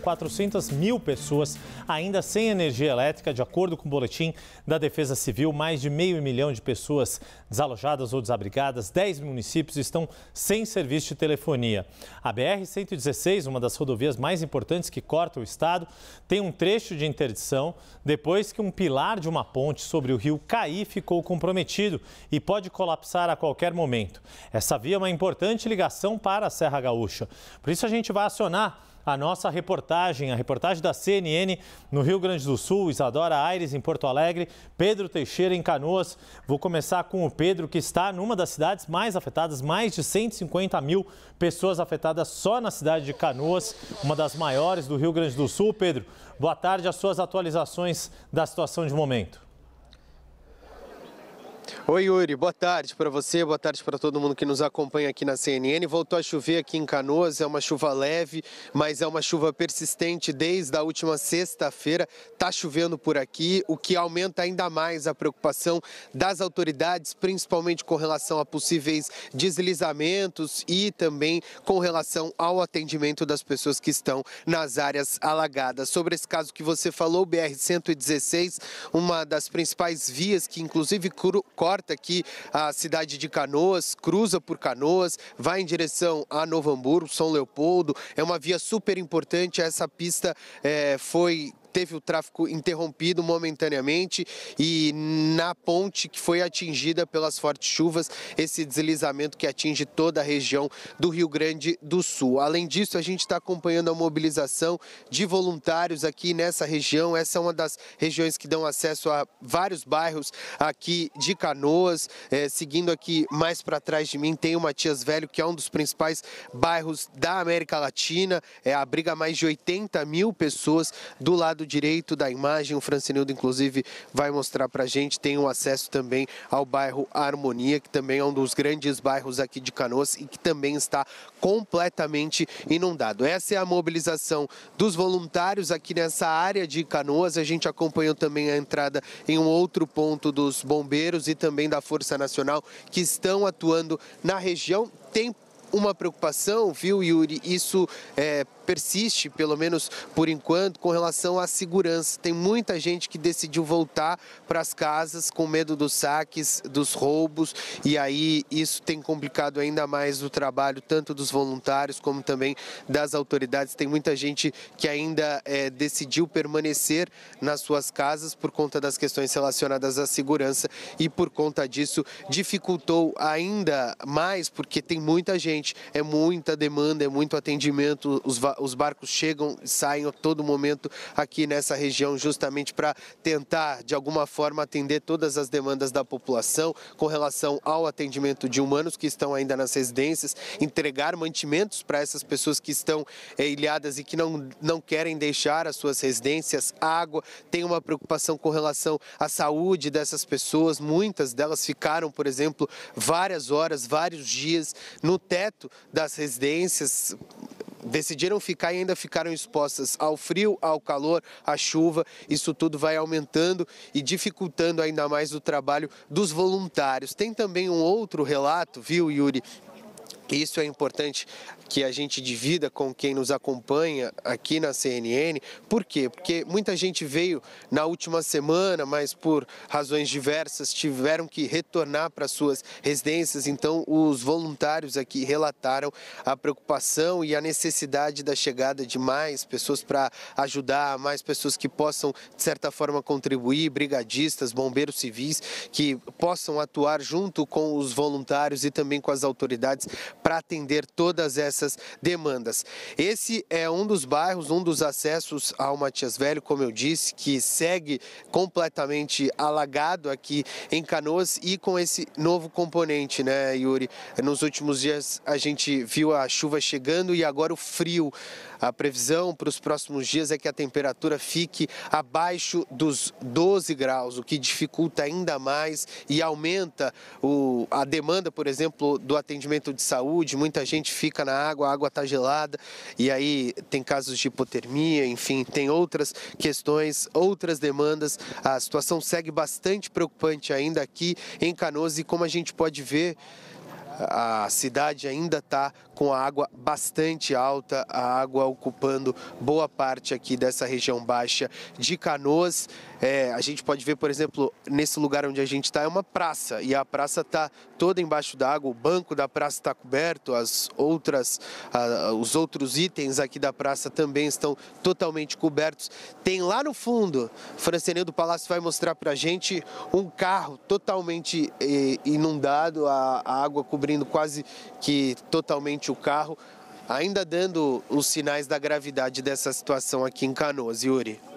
400 mil pessoas ainda sem energia elétrica, de acordo com o boletim da Defesa Civil. Mais de meio milhão de pessoas desalojadas ou desabrigadas. 10 municípios estão sem serviço de telefonia. A BR-116, uma das rodovias mais importantes que corta o estado, tem um trecho de interdição depois que um pilar de uma ponte sobre o rio Caí ficou comprometido e pode colapsar a qualquer momento. Essa via é uma importante ligação para a Serra Gaúcha. Por isso, a gente vai acionar a nossa reportagem, a reportagem da CNN no Rio Grande do Sul, Isadora Aires em Porto Alegre, Pedro Teixeira em Canoas. Vou começar com o Pedro, que está numa das cidades mais afetadas, mais de 150 mil pessoas afetadas só na cidade de Canoas, uma das maiores do Rio Grande do Sul. Pedro, boa tarde, as suas atualizações da situação de momento. Oi, Yuri. Boa tarde para você, boa tarde para todo mundo que nos acompanha aqui na CNN. Voltou a chover aqui em Canoas, é uma chuva leve, mas é uma chuva persistente desde a última sexta-feira. Está chovendo por aqui, o que aumenta ainda mais a preocupação das autoridades, principalmente com relação a possíveis deslizamentos e também com relação ao atendimento das pessoas que estão nas áreas alagadas. Sobre esse caso que você falou, BR-116, uma das principais vias que inclusive corta corta aqui a cidade de Canoas, cruza por Canoas, vai em direção a Novo Hamburgo, São Leopoldo. É uma via super importante. Essa pista é, foi teve o tráfego interrompido momentaneamente e na ponte que foi atingida pelas fortes chuvas, esse deslizamento que atinge toda a região do Rio Grande do Sul. Além disso, a gente está acompanhando a mobilização de voluntários aqui nessa região. Essa é uma das regiões que dão acesso a vários bairros aqui de Canoas. É, seguindo aqui mais para trás de mim, tem o Matias Velho, que é um dos principais bairros da América Latina. É, abriga mais de 80 mil pessoas do lado lado direito da imagem, o Francinildo, inclusive, vai mostrar para a gente. Tem um acesso também ao bairro Harmonia, que também é um dos grandes bairros aqui de Canoas e que também está completamente inundado. Essa é a mobilização dos voluntários aqui nessa área de Canoas. A gente acompanhou também a entrada em um outro ponto dos bombeiros e também da Força Nacional que estão atuando na região. Tem uma preocupação, viu, Yuri? Isso é persiste, pelo menos por enquanto, com relação à segurança. Tem muita gente que decidiu voltar para as casas com medo dos saques, dos roubos, e aí isso tem complicado ainda mais o trabalho tanto dos voluntários como também das autoridades. Tem muita gente que ainda é, decidiu permanecer nas suas casas por conta das questões relacionadas à segurança e por conta disso dificultou ainda mais, porque tem muita gente, é muita demanda, é muito atendimento, os os barcos chegam e saem a todo momento aqui nessa região, justamente para tentar, de alguma forma, atender todas as demandas da população com relação ao atendimento de humanos que estão ainda nas residências, entregar mantimentos para essas pessoas que estão é, ilhadas e que não, não querem deixar as suas residências, água, tem uma preocupação com relação à saúde dessas pessoas, muitas delas ficaram, por exemplo, várias horas, vários dias no teto das residências, decidiram ficar e ainda ficaram expostas ao frio, ao calor, à chuva. Isso tudo vai aumentando e dificultando ainda mais o trabalho dos voluntários. Tem também um outro relato, viu, Yuri, isso é importante que a gente divida com quem nos acompanha aqui na CNN. Por quê? Porque muita gente veio na última semana, mas por razões diversas tiveram que retornar para suas residências. Então, os voluntários aqui relataram a preocupação e a necessidade da chegada de mais pessoas para ajudar, mais pessoas que possam, de certa forma, contribuir brigadistas, bombeiros civis que possam atuar junto com os voluntários e também com as autoridades para atender todas essas demandas. Esse é um dos bairros, um dos acessos ao Matias Velho, como eu disse, que segue completamente alagado aqui em Canoas e com esse novo componente, né, Yuri? Nos últimos dias a gente viu a chuva chegando e agora o frio. A previsão para os próximos dias é que a temperatura fique abaixo dos 12 graus, o que dificulta ainda mais e aumenta o, a demanda, por exemplo, do atendimento de saúde saúde, muita gente fica na água, a água está gelada e aí tem casos de hipotermia, enfim, tem outras questões, outras demandas. A situação segue bastante preocupante ainda aqui em Canoas e como a gente pode ver, a cidade ainda está com a água bastante alta, a água ocupando boa parte aqui dessa região baixa de Canoas. É, a gente pode ver, por exemplo, nesse lugar onde a gente está, é uma praça e a praça está toda embaixo d'água, o banco da praça está coberto, as outras, a, os outros itens aqui da praça também estão totalmente cobertos. Tem lá no fundo, Francenil do Palácio vai mostrar para a gente um carro totalmente eh, inundado, a, a água cobrindo cobrindo quase que totalmente o carro, ainda dando os sinais da gravidade dessa situação aqui em Canoas, Yuri.